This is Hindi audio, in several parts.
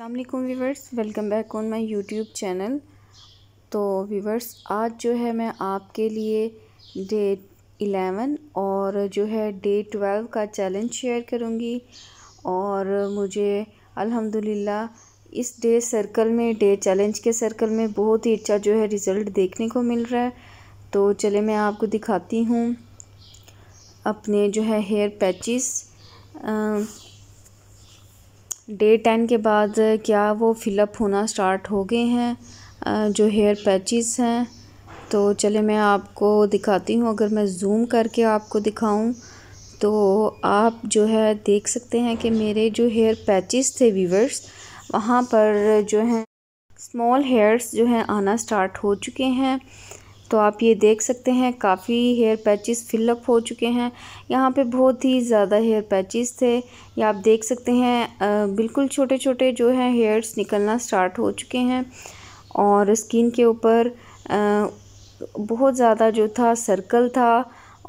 Aslam viewers welcome back on my YouTube channel तो वीवर्स आज जो है मैं आपके लिए डे इलेवन और जो है डे ट्वेल्व का चैलेंज शेयर करूँगी और मुझे अल्हम्दुलिल्लाह इस डे सर्कल में डे चैलेंज के सर्कल में बहुत ही अच्छा जो है रिज़ल्ट देखने को मिल रहा है तो चले मैं आपको दिखाती हूँ अपने जो है हेयर पैचिस डे टेन के बाद क्या वो फिलअप होना स्टार्ट हो गए हैं जो हेयर पैचेस हैं तो चले मैं आपको दिखाती हूँ अगर मैं जूम करके आपको दिखाऊं तो आप जो है देख सकते हैं कि मेरे जो हेयर पैचेस थे वीवर्स वहाँ पर जो है स्मॉल हेयर्स जो हैं आना स्टार्ट हो चुके हैं तो आप ये देख सकते हैं काफ़ी हेयर पैचेस फिलअप हो चुके हैं यहाँ पे बहुत ही ज़्यादा हेयर पैचेस थे या आप देख सकते हैं बिल्कुल छोटे छोटे जो हैं हेयर्स निकलना स्टार्ट हो चुके हैं और स्किन के ऊपर बहुत ज़्यादा जो था सर्कल था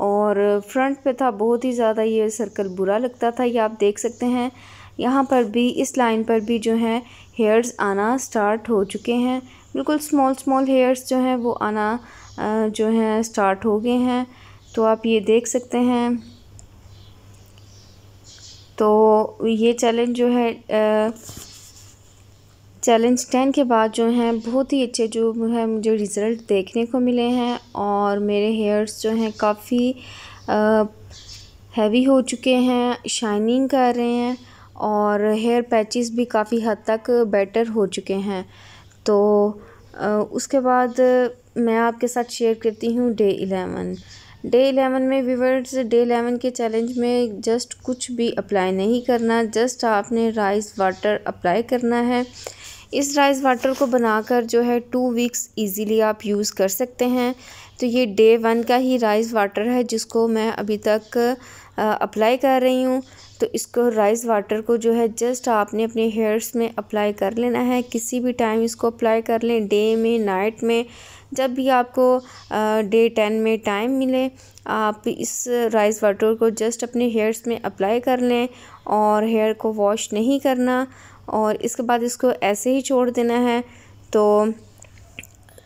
और फ्रंट पे था बहुत ही ज़्यादा ये सर्कल बुरा लगता था ये आप देख सकते हैं यहाँ पर भी इस लाइन पर भी जो है हेयर्स आना स्टार्ट हो चुके हैं बिल्कुल स्मॉल स्मॉल हेयर्स जो हैं वो आना जो हैं स्टार्ट हो गए हैं तो आप ये देख सकते हैं तो ये चैलेंज जो है चैलेंज टेन के बाद जो हैं बहुत ही अच्छे जो है मुझे रिज़ल्ट देखने को मिले हैं और मेरे हेयर्स जो हैं काफ़ी हैवी हो चुके हैं शाइनिंग कर रहे हैं और हेयर पैचेस भी काफ़ी हद तक बेटर हो चुके हैं तो उसके बाद मैं आपके साथ शेयर करती हूँ डे इलेवन डे इलेवन में व्यूवर्स डे इलेवन के चैलेंज में जस्ट कुछ भी अप्लाई नहीं करना जस्ट आपने राइस वाटर अप्लाई करना है इस राइस वाटर को बनाकर जो है टू वीक्स इजीली आप यूज़ कर सकते हैं तो ये डे वन का ही राइस वाटर है जिसको मैं अभी तक अप्लाई कर रही हूँ तो इसको राइस वाटर को जो है जस्ट आपने अपने हेयर्स में अप्लाई कर लेना है किसी भी टाइम इसको अप्लाई कर लें डे में नाइट में जब भी आपको डे टेन में टाइम मिले आप इस राइस वाटर को जस्ट अपने हेयर्स में अप्लाई कर लें और हेयर को वॉश नहीं करना और इसके बाद इसको ऐसे ही छोड़ देना है तो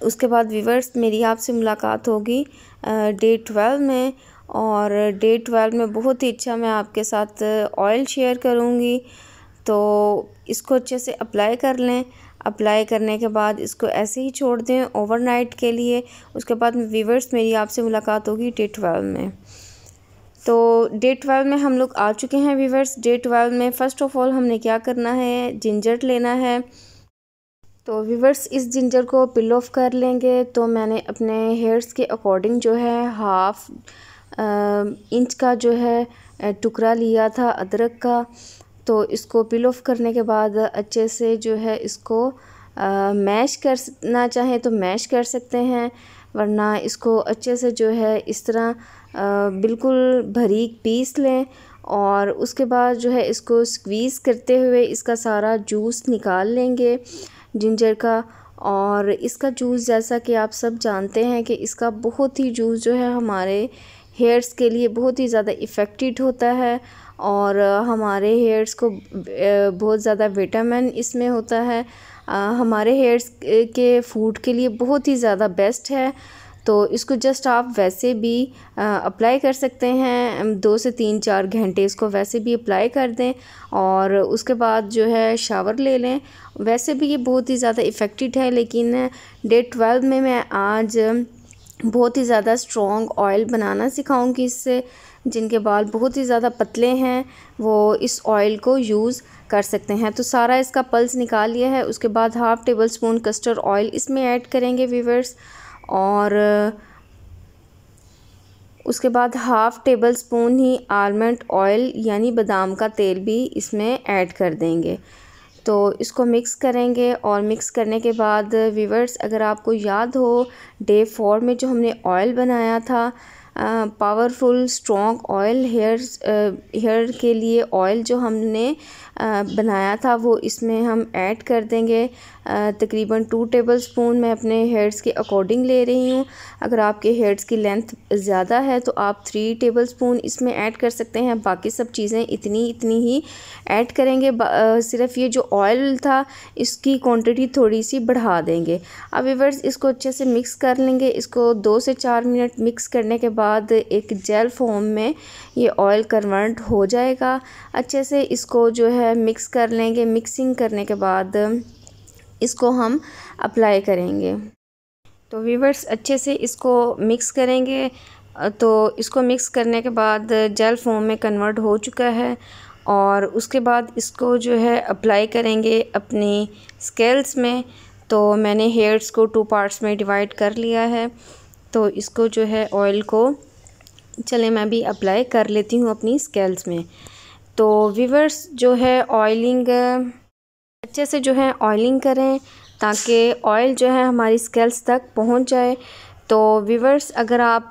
उसके बाद वीवर्स मेरी आपसे मुलाकात होगी डे ट्वेल्व में और डे ट्वेल्व में बहुत ही अच्छा मैं आपके साथ ऑयल शेयर करूँगी तो इसको अच्छे से अप्लाई कर लें अप्लाई करने के बाद इसको ऐसे ही छोड़ दें ओवरनाइट के लिए उसके बाद वीवर्स मेरी आपसे मुलाकात होगी डे ट्वेल्व में तो डे ट्वेल्व में हम लोग आ चुके हैं वीवर्स डे ट्वेल्व में फ़र्स्ट ऑफ ऑल हमने क्या करना है जिंजर लेना है तो वीवर्स इस जिंजर को पिल ऑफ कर लेंगे तो मैंने अपने हेयर्स के अकॉर्डिंग जो है हाफ इंच का जो है टुकड़ा लिया था अदरक का तो इसको पिल ऑफ करने के बाद अच्छे से जो है इसको आ, मैश करना चाहें तो मैश कर सकते हैं वरना इसको अच्छे से जो है इस तरह आ, बिल्कुल भरीक पीस लें और उसके बाद जो है इसको स्क्वीज़ करते हुए इसका सारा जूस निकाल लेंगे जिंजर का और इसका जूस जैसा कि आप सब जानते हैं कि इसका बहुत ही जूस जो है हमारे हेयर्स के लिए बहुत ही ज़्यादा इफ़ेक्टिड होता है और हमारे हेयर्स को बहुत ज़्यादा विटामिन इसमें होता है हमारे हेयर्स के फूड के लिए बहुत ही ज़्यादा बेस्ट है तो इसको जस्ट आप वैसे भी अप्लाई कर सकते हैं दो से तीन चार घंटे इसको वैसे भी अप्लाई कर दें और उसके बाद जो है शावर ले लें वैसे भी ये बहुत ही ज़्यादा इफ़ेक्टिव है लेकिन डे ट्वेल्व में मैं आज बहुत ही ज़्यादा स्ट्रॉन्ग ऑयल बनाना सिखाऊंगी इससे जिनके बाल बहुत ही ज़्यादा पतले हैं वो इस ऑयल को यूज़ कर सकते हैं तो सारा इसका पल्स निकाल लिया है उसके बाद half tablespoon castor oil इसमें ऐड करेंगे वीवर्स और उसके बाद हाफ़ टेबल स्पून ही आलमंड ऑयल यानी बादाम का तेल भी इसमें ऐड कर देंगे तो इसको मिक्स करेंगे और मिक्स करने के बाद वीवर्स अगर आपको याद हो डे फोर में जो हमने ऑयल बनाया था powerful strong oil hair hair के लिए ऑयल जो हमने आ, बनाया था वो इसमें हम ऐड कर देंगे तकरीबन टू टेबल स्पून मैं अपने हेयर्स के अकॉर्डिंग ले रही हूँ अगर आपके हेयर्स की लेंथ ज़्यादा है तो आप थ्री टेबल स्पून इसमें ऐड कर सकते हैं बाकी सब चीज़ें इतनी इतनी ही ऐड करेंगे सिर्फ ये जो ऑयल था इसकी क्वांटिटी थोड़ी सी बढ़ा देंगे अब एवर्स इसको अच्छे से मिक्स कर लेंगे इसको दो से चार मिनट मिक्स करने के बाद एक जेल फॉर्म में ये ऑयल कन्वर्ट हो जाएगा अच्छे से इसको जो है मिक्स कर लेंगे मिक्सिंग करने के बाद इसको हम अप्लाई करेंगे तो वीवर्स अच्छे से इसको मिक्स करेंगे तो इसको मिक्स करने के बाद जेल फॉर्म में कन्वर्ट हो चुका है और उसके बाद इसको जो है अप्लाई करेंगे अपनी स्केल्स में तो मैंने हेयर्स को टू पार्ट्स में डिवाइड कर लिया है तो इसको जो है ऑयल को चले मैं भी अप्लाई कर लेती हूँ अपनी स्केल्स में तो वीवर्स जो है ऑयलिंग अच्छे से जो है ऑयलिंग करें ताकि ऑयल जो है हमारी स्केल्स तक पहुंच जाए तो वीवर्स अगर आप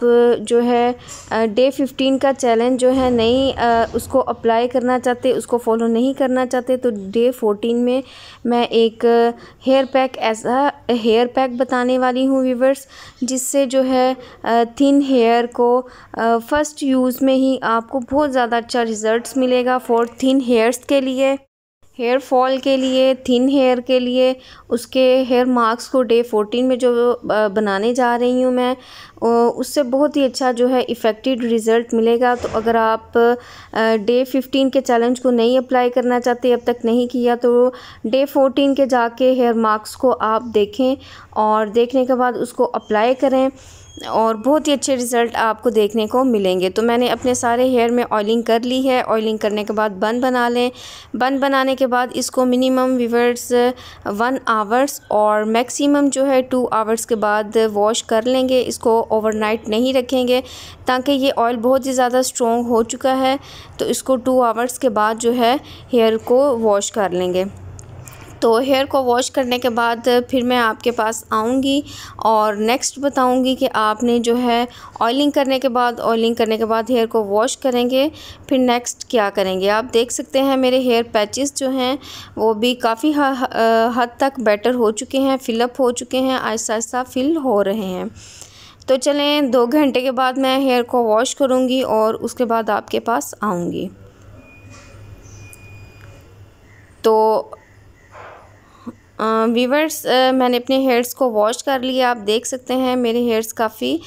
जो है डे फिफ्टीन का चैलेंज जो है नहीं उसको अप्लाई करना चाहते उसको फॉलो नहीं करना चाहते तो डे फोर्टीन में मैं एक हेयर पैक ऐसा हेयर पैक बताने वाली हूँ वीवर्स जिससे जो है थिन हेयर को फ़र्स्ट यूज़ में ही आपको बहुत ज़्यादा अच्छा रिज़ल्ट मिलेगा फॉर थिन हेयर्स के लिए हेयर फॉल के लिए थिन हेयर के लिए उसके हेयर मार्क्स को डे फोर्टीन में जो बनाने जा रही हूँ मैं उससे बहुत ही अच्छा जो है इफ़ेक्टिव रिज़ल्ट मिलेगा तो अगर आप डे फिफ्टीन के चैलेंज को नहीं अप्लाई करना चाहते अब तक नहीं किया तो डे फोर्टीन के जाके हेयर मार्क्स को आप देखें और देखने के बाद उसको अप्लाई करें और बहुत ही अच्छे रिज़ल्ट आपको देखने को मिलेंगे तो मैंने अपने सारे हेयर में ऑयलिंग कर ली है ऑयलिंग करने के बाद बन बना लें बन बनाने के बाद इसको मिनिमम विवर्स वन आवर्स और मैक्सिमम जो है टू आवर्स के बाद वॉश कर लेंगे इसको ओवरनाइट नहीं रखेंगे ताकि ये ऑयल बहुत ही ज़्यादा स्ट्रॉन्ग हो चुका है तो इसको टू आवर्स के बाद जो है हेयर को वॉश कर लेंगे तो हेयर को वॉश करने के बाद फिर मैं आपके पास आऊँगी और नेक्स्ट बताऊँगी कि आपने जो है ऑयलिंग करने के बाद ऑयलिंग करने के बाद हेयर को वॉश करेंगे फिर नेक्स्ट क्या करेंगे आप देख सकते हैं मेरे हेयर पैचेस जो हैं वो भी काफ़ी हद तक बेटर हो चुके हैं फिलअप हो चुके हैं आहिस्ता आहिस्ता फिल हो रहे हैं तो चलें दो घंटे के बाद मैं हेयर को वॉश करूँगी और उसके बाद आपके पास आऊँगी तो वीवर्स मैंने अपने हेयर्स को वॉश कर लिया आप देख सकते हैं मेरे हेयर्स काफ़ी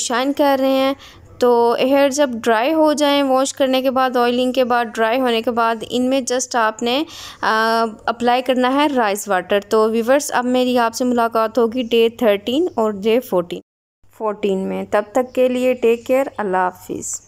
शाइन कर रहे हैं तो हेयर जब ड्राई हो जाएं वॉश करने के बाद ऑयलिंग के बाद ड्राई होने के बाद इनमें जस्ट आपने अप्लाई करना है राइस वाटर तो वीवर्स अब मेरी आपसे मुलाकात होगी डे थर्टीन और डे फोटीन फोटीन में तब तक के लिए टेक केयर अल्लाह हाफिज़